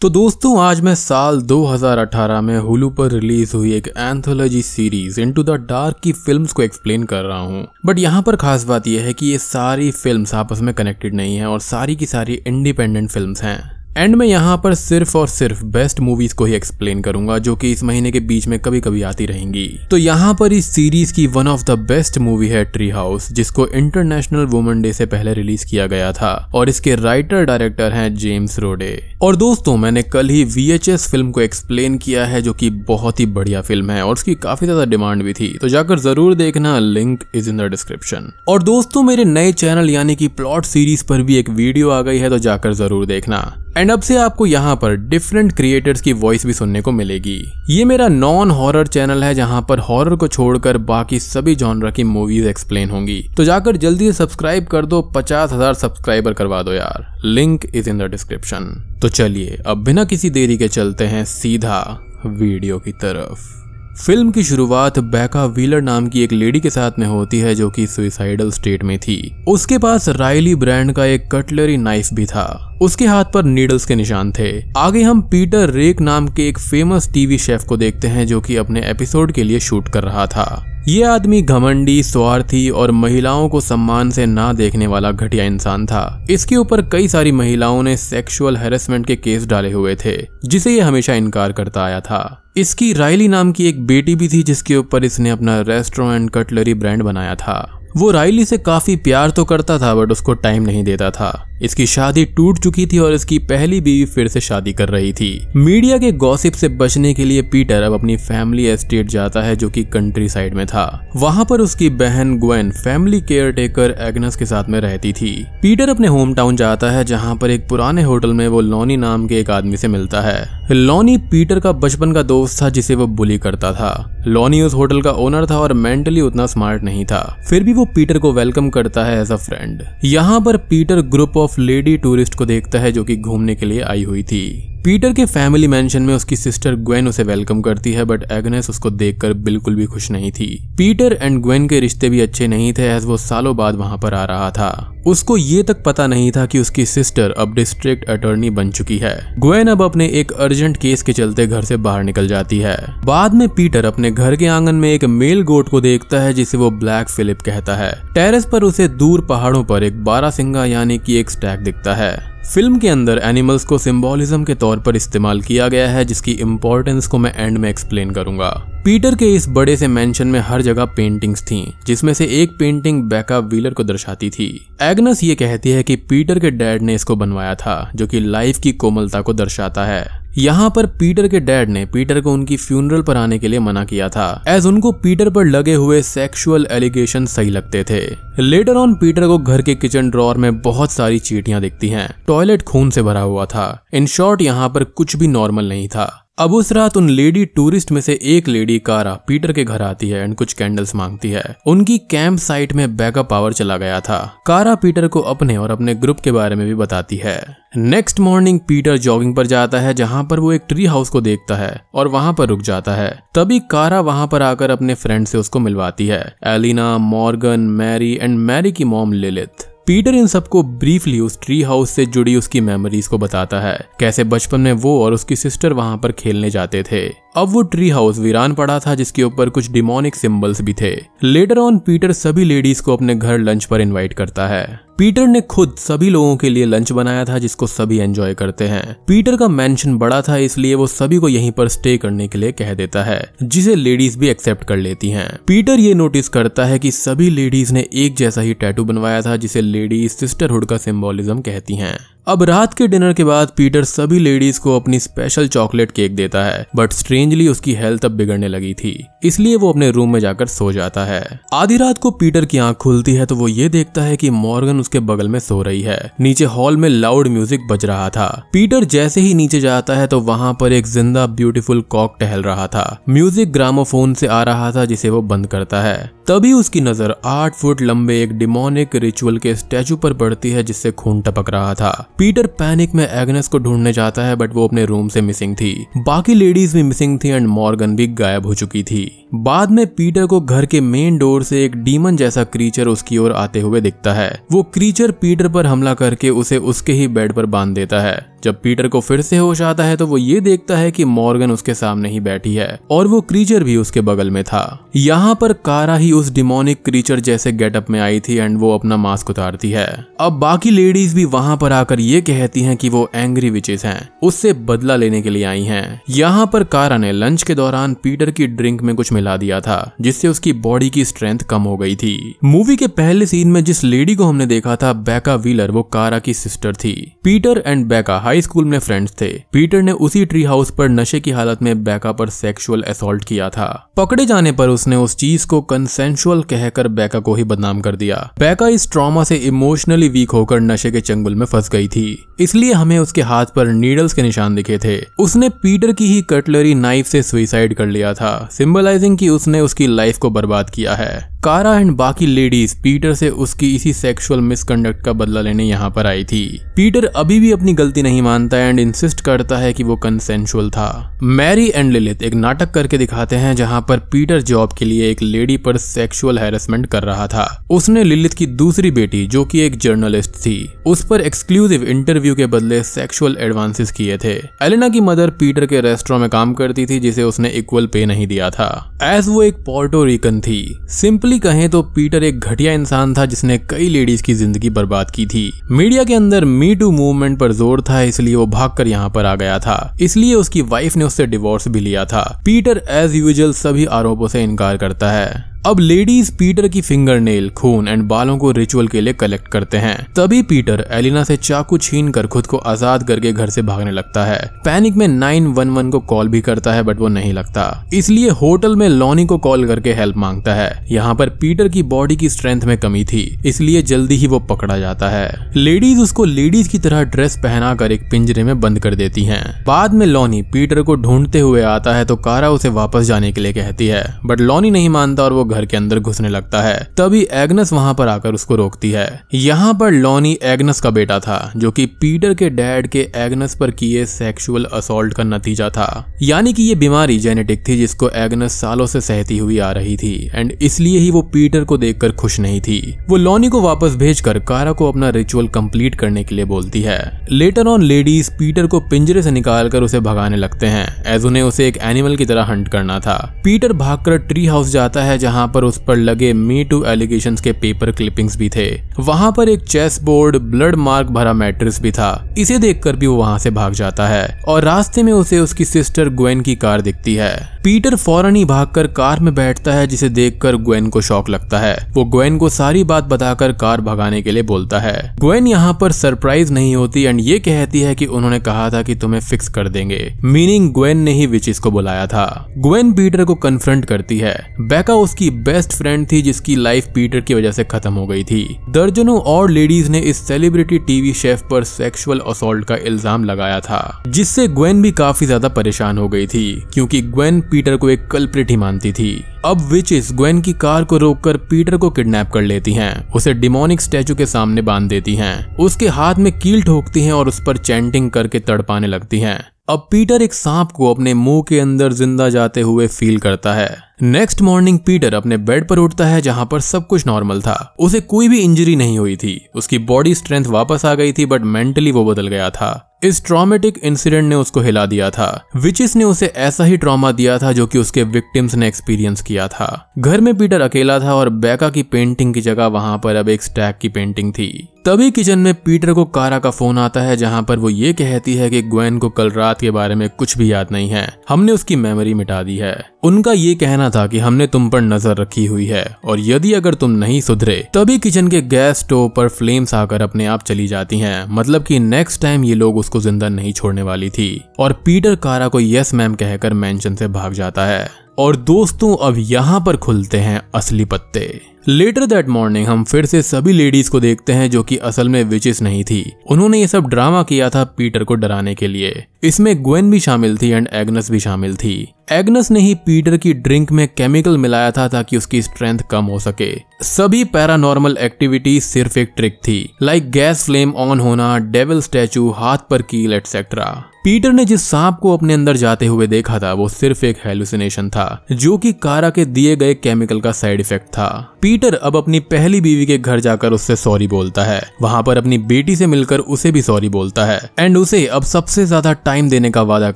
तो दोस्तों आज मैं साल 2018 में हुलू पर रिलीज हुई एक anthology series into the dark की फिल्म्स को एक्सप्लेन कर रहा हूँ बट यहाँ पर खास बात यह है कि ये सारी फिल्म्स आपस में कनेक्टेड नहीं है और सारी की सारी इंडिपेंडेंट फिल्म्स हैं एंड में यहाँ पर सिर्फ और सिर्फ बेस्ट मूवीज को ही एक्सप्लेन करूंगा जो कि इस महीने के बीच में कभी कभी आती रहेंगी तो यहाँ पर इस सीरीज की one of the best movie है ट्री हाउस जिसको इंटरनेशनल वुमेन डे से पहले रिलीज किया गया था और इसके राइटर डायरेक्टर हैं जेम्स रोडे और दोस्तों मैंने कल ही वी फिल्म को एक्सप्लेन किया है जो की बहुत ही बढ़िया फिल्म है और उसकी काफी ज्यादा डिमांड भी थी तो जाकर जरूर देखना link is in the description और दोस्तों मेरे नए चैनल यानी कि प्लॉट सीरीज पर भी एक वीडियो आ गई है तो जाकर जरूर देखना एंड अब से आपको यहाँ पर डिफरेंट क्रिएटर्स की वॉइस भी सुनने को मिलेगी ये मेरा नॉन हॉरर चैनल है जहाँ पर हॉरर को छोड़कर बाकी सभी जॉनरा की मूवीज एक्सप्लेन होंगी तो जाकर जल्दी से सब्सक्राइब कर दो पचास हजार सब्सक्राइबर करवा दो यार link is in the description तो चलिए अब बिना किसी देरी के चलते हैं सीधा वीडियो की तरफ फिल्म की शुरुआत बैका व्हीलर नाम की एक लेडी के साथ में होती है जो कि सुइसाइडल स्टेट में थी उसके पास रायली ब्रांड का एक कटलरी नाइफ भी था उसके हाथ पर नीडल्स के निशान थे आगे हम पीटर रेक नाम के एक फेमस टीवी शेफ को देखते हैं जो कि अपने एपिसोड के लिए शूट कर रहा था ये आदमी घमंडी स्वार्थी और महिलाओं को सम्मान से ना देखने वाला घटिया इंसान था इसके ऊपर कई सारी महिलाओं ने सेक्सुअल हेरेसमेंट के केस डाले हुए थे जिसे ये हमेशा इनकार करता आया था इसकी रायली नाम की एक बेटी भी थी जिसके ऊपर इसने अपना रेस्टोरेंट कटलरी ब्रांड बनाया था वो रायली से काफी प्यार तो करता था बट उसको टाइम नहीं देता था इसकी शादी टूट चुकी थी और इसकी पहली बीवी फिर से शादी कर रही थी मीडिया के गॉसिप से बचने के लिए पीटर अब अपनी फैमिली एस्टेट जाता है जो कि कंट्री साइड में था वहां पर उसकी बहन Gwen family caretaker Agnes के साथ में रहती थी पीटर अपने होम टाउन जाता है जहाँ पर एक पुराने होटल में वो लॉनी नाम के एक आदमी से मिलता है लॉनी पीटर का बचपन का दोस्त था जिसे वो बुली करता था लॉनी उस होटल का ओनर था और मेंटली उतना स्मार्ट नहीं था फिर भी वो पीटर को वेलकम करता है एज अ फ्रेंड यहाँ पर Peter group of of lady tourist को देखता है जो कि घूमने के लिए आई हुई थी पीटर के फैमिली मेंशन में उसकी सिस्टर ग्वेन उसे वेलकम करती है बट एग्नेस उसको देखकर बिल्कुल भी खुश नहीं थी पीटर एंड ग्वेन के रिश्ते भी अच्छे नहीं थे एज वो सालों बाद वहां पर आ रहा था उसको ये तक पता नहीं था कि उसकी सिस्टर अब डिस्ट्रिक्ट अटॉर्नी बन चुकी है ग्वेन अब अपने एक अर्जेंट केस के चलते घर से बाहर निकल जाती है बाद में पीटर अपने घर के आंगन में एक मेल गोट को देखता है जिसे वो ब्लैक फिलिप कहता है टेरेस पर उसे दूर पहाड़ों पर एक बारह सिंगा यानी की एक स्टैक दिखता है फिल्म के अंदर एनिमल्स को सिंबोलिज्म के तौर पर इस्तेमाल किया गया है जिसकी इम्पोर्टेंस को मैं एंड में एक्सप्लेन करूंगा पीटर के इस बड़े से मेंशन में हर जगह पेंटिंग्स थीं, जिसमें से एक पेंटिंग बैका व्हीलर को दर्शाती थी एग्नस ये कहती है कि पीटर के डैड ने इसको बनवाया था जो कि लाइफ की कोमलता को दर्शाता है यहाँ पर पीटर के डैड ने पीटर को उनकी फ्यूनरल पर आने के लिए मना किया था एज उनको पीटर पर लगे हुए सेक्सुअल एलिगेशन सही लगते थे लेटर ऑन पीटर को घर के किचन ड्रॉर में बहुत सारी चीटियां दिखती हैं टॉयलेट खून से भरा हुआ था इन शॉर्ट यहाँ पर कुछ भी नॉर्मल नहीं था अब उस रात उन लेडी टूरिस्ट में से एक लेडी कारा पीटर के घर आती है एंड कुछ कैंडल्स मांगती है उनकी कैंप साइट में बैकअप पावर चला गया था कारा पीटर को अपने और अपने ग्रुप के बारे में भी बताती है नेक्स्ट मॉर्निंग पीटर जॉगिंग पर जाता है जहां पर वो एक ट्री हाउस को देखता है और वहां पर रुक जाता है तभी कारा वहां पर आकर अपने फ्रेंड से उसको मिलवाती है Elena Morgan Mary and Mary की मॉम लिलिथ पीटर इन सबको ब्रीफली उस ट्री हाउस से जुड़ी उसकी मेमोरीज को बताता है कैसे बचपन में वो और उसकी सिस्टर वहां पर खेलने जाते थे अब वो ट्री हाउस वीरान पड़ा था जिसके ऊपर कुछ डिमोनिक सिंबल्स भी थे लेटर ऑन पीटर सभी लेडीज को अपने घर लंच पर इनवाइट करता है पीटर ने खुद सभी लोगों के लिए लंच बनाया था जिसको सभी एंजॉय करते हैं पीटर का मेंशन बड़ा था इसलिए वो सभी को यहीं पर स्टे करने के लिए कह देता है जिसे लेडीज भी एक्सेप्ट कर लेती हैं पीटर ये नोटिस करता है कि सभी लेडीज ने एक जैसा ही टैटू बनवाया था जिसे लेडीज सिस्टरहुड का सिम्बोलिज्म कहती हैं अब रात के डिनर के बाद पीटर सभी लेडीज को अपनी स्पेशल चॉकलेट केक देता है बट स्ट्रेंजली उसकी हेल्थ अब बिगड़ने लगी थी इसलिए वो अपने रूम में जाकर सो जाता है आधी रात को पीटर की आंख खुलती है तो वो ये देखता है कि मॉर्गन उसके बगल में सो रही है नीचे हॉल में लाउड म्यूजिक बज रहा था पीटर जैसे ही नीचे जाता है तो वहां पर एक जिंदा ब्यूटीफुल कॉक टहल रहा था म्यूजिक ग्रामोफोन से आ रहा था जिसे वो बंद करता है तभी उसकी नजर आठ फुट लंबे एक डिमोनिक रिचुअल के स्टैचू पर पड़ती है जिससे खून टपक रहा था पीटर पैनिक में एग्नेस को ढूंढने जाता है बट वो अपने रूम से मिसिंग थी बाकी लेडीज भी मिसिंग थी एंड मॉर्गन भी गायब हो चुकी थी बाद में पीटर को घर के मेन डोर से एक डीमन जैसा क्रीचर उसकी ओर आते हुए दिखता है वो क्रीचर पीटर पर हमला करके उसे उसके ही बेड पर बांध देता है जब पीटर को फिर से होश आता है तो वो ये देखता है कि मॉर्गन उसके सामने ही बैठी है और वो क्रीचर भी उसके बगल में था यहाँ पर कारा ही उस डिमोनिक क्रीचर जैसे गेटअप में आई थी एंड वो अपना मास्क उतारती है अब बाकी लेडीज भी वहां पर आकर ये कहती हैं कि वो एंग्री विचेस हैं उससे बदला लेने के लिए आई हैं यहाँ पर कारा ने लंच के दौरान पीटर की ड्रिंक में कुछ मिला दिया था जिससे उसकी बॉडी की स्ट्रेंथ कम हो गई थी मूवी के पहले सीन में जिस लेडी को हमने देखा था बैका व्हीलर वो कारा की सिस्टर थी Peter and Becca high high school में फ्रेंड्स थे पीटर ने उसी ट्री हाउस पर नशे की हालत में बैका पर सेक्सुअल असोल्ट किया था पकड़े जाने पर उसने उस चीज को कंसेंशुअल कहकर बैका को ही बदनाम कर दिया बैका इस ट्रॉमा से इमोशनली वीक होकर नशे के चंगुल में फंस गई थी इसलिए हमें उसके हाथ पर नीडल्स के निशान दिखे थे उसने पीटर की ही कटलरी नाइफ से सुइसाइड कर लिया था सिंबलाइजिंग की उसने उसकी लाइफ को बर्बाद किया है कारा एंड बाकी लेडीज पीटर से उसकी इसी सेक्सुअल मिसकंडक्ट का बदला लेने यहाँ पर आई थी पीटर अभी भी अपनी गलती नहीं मानता एंड इंसिस्ट करता है कि वो कंसेंशुअल था मैरी एंड लिलित एक नाटक करके दिखाते हैं जहाँ पर पीटर जॉब के लिए एक लेडी पर सेक्सुअल हेरसमेंट कर रहा था उसने लिलित की दूसरी बेटी जो की एक जर्नलिस्ट थी उस पर एक्सक्लूसिव इंटरव्यू के बदले सेक्सुअल एडवांसेस किए थे एलिना की मदर पीटर के रेस्टोर में काम करती थी जिसे उसने इक्वल पे नहीं दिया था एज वो एक पोर्टो रिकन थी सिंपली सच्चाई कहें तो पीटर एक घटिया इंसान था जिसने कई लेडीज की जिंदगी बर्बाद की थी मीडिया के अंदर मी टू मूवमेंट पर जोर था इसलिए वो भागकर यहाँ पर आ गया था इसलिए उसकी वाइफ ने उससे डिवोर्स भी लिया था पीटर एज यूजल सभी आरोपों से इनकार करता है अब लेडीज पीटर की फिंगर नेल खून एंड बालों को रिचुअल के लिए कलेक्ट करते हैं तभी पीटर एलिना से चाकू छीन कर खुद को आजाद करके घर से भागने लगता है पैनिक में 911 को कॉल भी करता है बट वो नहीं लगता इसलिए होटल में लॉनी को कॉल करके हेल्प मांगता है यहाँ पर पीटर की बॉडी की स्ट्रेंथ में कमी थी इसलिए जल्दी ही वो पकड़ा जाता है लेडीज उसको लेडीज की तरह ड्रेस पहना कर एक पिंजरे में बंद कर देती है बाद में लॉनी पीटर को ढूंढते हुए आता है तो कारा उसे वापस जाने के लिए कहती है बट लॉनी नहीं मानता और वो घर के अंदर घुसने लगता है तभी एग्नस वहां पर आकर उसको रोकती है यहाँ पर लॉनी एग्नस का बेटा था जो कि पीटर के डैड के एग्नस पर किए सेक्सुअल असोल्ट का नतीजा था यानी कि ये बीमारी जेनेटिक थी जिसको एग्नस सालों से सहती हुई आ रही थी एंड इसलिए ही वो पीटर को देख खुश नहीं थी वो लॉनी को वापस भेज कर कारा को अपना रिचुअल कंप्लीट करने के लिए बोलती है लेटर ऑन लेडीज पीटर को पिंजरे से निकाल कर उसे भगाने लगते हैं एज उन्हें उसे एक एनिमल की तरह हंट करना था पीटर भागकर ट्री हाउस जाता है जहाँ जहां पर उस पर लगे मी टू एलिगेशन के पेपर क्लिपिंग्स भी थे वहां पर एक चेस बोर्ड ब्लड मार्क भरा मैट्रिक्स भी था इसे देखकर भी वो वहां से भाग जाता है और रास्ते में उसे उसकी सिस्टर ग्वेन की कार दिखती है पीटर फौरन ही भागकर कार में बैठता है जिसे देखकर ग्वेन को शौक लगता है वो ग्वेन को सारी बात बताकर कार भगाने के लिए बोलता है ग्वेन यहाँ पर सरप्राइज नहीं होती एंड ये कहती है कि उन्होंने कहा था कि तुम्हें फिक्स कर देंगे मीनिंग ग्वेन ने ही विचिस को बुलाया था ग्वेन पीटर को कन्फ्रंट करती है बैका उसकी बेस्ट फ्रेंड थी जिसकी लाइफ पीटर की वजह से खत्म हो गई थी दर्जनों और लेडीज ने इस सेलिब्रिटी टीवी शेफ पर सेक्सुअल असोल्ट का इल्जाम लगाया था जिससे ग्वेन भी काफी ज्यादा परेशान हो गई थी क्योंकि ग्वेन पीटर को एक कल्प्रिट ही मानती थी अब विचिस ग्वेन की कार को रोककर पीटर को किडनैप कर लेती हैं उसे डिमोनिक स्टैचू के सामने बांध देती हैं उसके हाथ में कील ठोकती हैं और उस पर चैंटिंग करके तड़पाने लगती हैं अब पीटर एक सांप को अपने मुंह के अंदर जिंदा जाते हुए फील करता है नेक्स्ट मॉर्निंग पीटर अपने बेड पर उठता है जहां पर सब कुछ नॉर्मल था उसे कोई भी इंजरी नहीं हुई थी उसकी बॉडी स्ट्रेंथ वापस आ गई थी बट मेंटली वो बदल गया था इस ट्रॉमेटिक इंसिडेंट ने उसको हिला दिया था विचिस ने उसे ऐसा ही ट्रॉमा दिया था जो कि उसके विक्टिम्स ने एक्सपीरियंस किया था घर में पीटर अकेला था और बैका की पेंटिंग की जगह वहां पर अब एक स्टैक की पेंटिंग थी तभी किचन में पीटर को कारा का फोन आता है जहां पर वो ये कहती है कि ग्वेन को कल रात के बारे में कुछ भी याद नहीं है हमने उसकी मेमोरी मिटा दी है उनका ये कहना था कि हमने तुम पर नजर रखी हुई है और यदि अगर तुम नहीं सुधरे तभी किचन के गैस स्टोव पर फ्लेम्स आकर अपने आप चली जाती हैं मतलब कि नेक्स्ट टाइम ये लोग उसको जिंदा नहीं छोड़ने वाली थी और पीटर कारा को यस मैम कहकर मेंशन से भाग जाता है और दोस्तों अब यहाँ पर खुलते हैं असली पत्ते लेटर दैट मॉर्निंग हम फिर से सभी लेडीज को देखते हैं जो कि असल में विचिस नहीं थी उन्होंने ये सब ड्रामा किया था पीटर को डराने के लिए इसमें ग्वेन भी शामिल थी एंड एग्नस भी शामिल थी एग्नस ने ही पीटर की ड्रिंक में केमिकल मिलाया था ताकि उसकी स्ट्रेंथ कम हो सके सभी पैरानॉर्मल एक्टिविटी सिर्फ एक ट्रिक थी लाइक गैस फ्लेम ऑन होना डेविल स्टैचू हाथ पर कील एटसेट्रा पीटर ने जिस सांप को अपने अंदर जाते हुए देखा था वो सिर्फ एक हेलुसिनेशन था जो कि कारा के दिए गए केमिकल का साइड इफेक्ट था पीटर पीटर अब अपनी पहली बीवी के घर जाकर उससे सॉरी बोलता है वहां पर अपनी बेटी से मिलकर उसे भी सॉरी बोलता है एंड उसे अब सबसे ज्यादा टाइम देने का वादा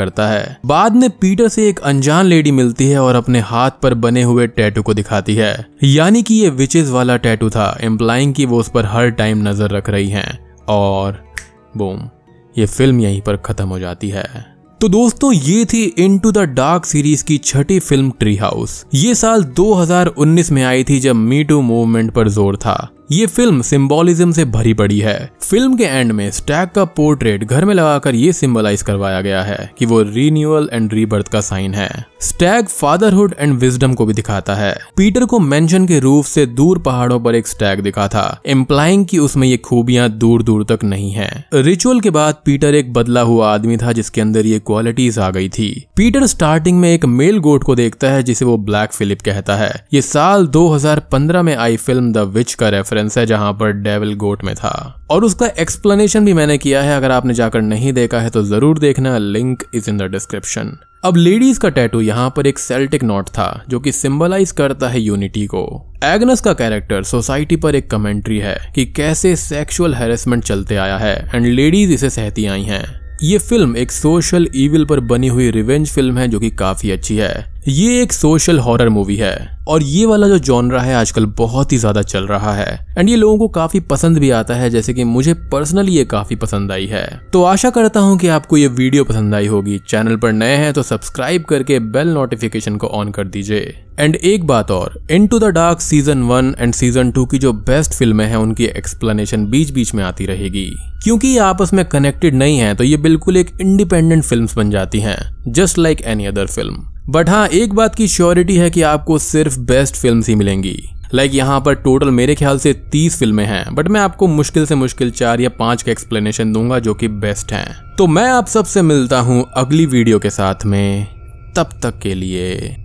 करता है बाद में पीटर से एक अनजान लेडी मिलती है और अपने हाथ पर बने हुए टैटू को दिखाती है यानी कि ये विचेज वाला टैटू था एम्प्लाइंग की वो उस पर हर टाइम नजर रख रही है और बूम ये फिल्म यहीं पर खत्म हो जाती है तो दोस्तों ये थी into the dark series की छठी फिल्म ट्री हाउस ये साल 2019 में आई थी जब मी टू मूवमेंट पर जोर था ये फिल्म सिंबोलिज्म से भरी पड़ी है फिल्म के एंड में स्टैग का पोर्ट्रेट घर में लगाकर ये सिंबलाइज करवाया गया है कि वो रीन्यूअल एंड रीबर्थ का साइन है स्टैग फादरहुड एंड विजडम को भी दिखाता है पीटर को मेंशन के रूफ से दूर पहाड़ों पर एक स्टैग दिखा था एम्प्लाइंग की उसमें ये खूबियां दूर दूर तक नहीं है रिचुअल के बाद पीटर एक बदला हुआ आदमी था जिसके अंदर ये क्वालिटीज आ गई थी पीटर स्टार्टिंग में एक मेल गोट को देखता है जिसे वो ब्लैक फिलिप कहता है ये साल 2015 में आई फिल्म द विच का रेफरेंस रेफरेंस है जहां पर डेविल गोट में था और उसका एक्सप्लेनेशन भी मैंने किया है अगर आपने जाकर नहीं देखा है तो जरूर देखना link is in the description अब लेडीज का टैटू यहाँ पर एक सेल्टिक नॉट था जो कि सिंबलाइज करता है यूनिटी को एग्नस का कैरेक्टर सोसाइटी पर एक कमेंट्री है कि कैसे सेक्सुअल हेरेसमेंट चलते आया है एंड लेडीज इसे सहती आई हैं ये फिल्म एक सोशल इविल पर बनी हुई रिवेंज फिल्म है जो कि काफी अच्छी है ये एक सोशल हॉरर मूवी है और ये वाला जो जॉनरा है आजकल बहुत ही ज्यादा चल रहा है एंड ये लोगों को काफी पसंद भी आता है जैसे कि मुझे पर्सनली ये काफी पसंद आई है तो आशा करता हूँ कि आपको ये वीडियो पसंद आई होगी चैनल पर नए हैं तो सब्सक्राइब करके बेल नोटिफिकेशन को ऑन कर दीजिए एंड एक बात और into the dark season one and season two की जो बेस्ट फिल्में हैं उनकी एक्सप्लेनेशन बीच बीच में आती रहेगी क्योंकि ये आपस में कनेक्टेड नहीं है तो ये बिल्कुल एक इंडिपेंडेंट फिल्म बन जाती हैं just like any other film but हाँ एक बात की श्योरिटी है कि आपको सिर्फ बेस्ट फिल्म ही मिलेंगी लाइक like यहाँ पर टोटल मेरे ख्याल से तीस फिल्में हैं बट मैं आपको मुश्किल से मुश्किल चार या पांच का एक्सप्लेनेशन दूंगा जो कि बेस्ट हैं तो मैं आप सबसे मिलता हूँ अगली वीडियो के साथ में तब तक के लिए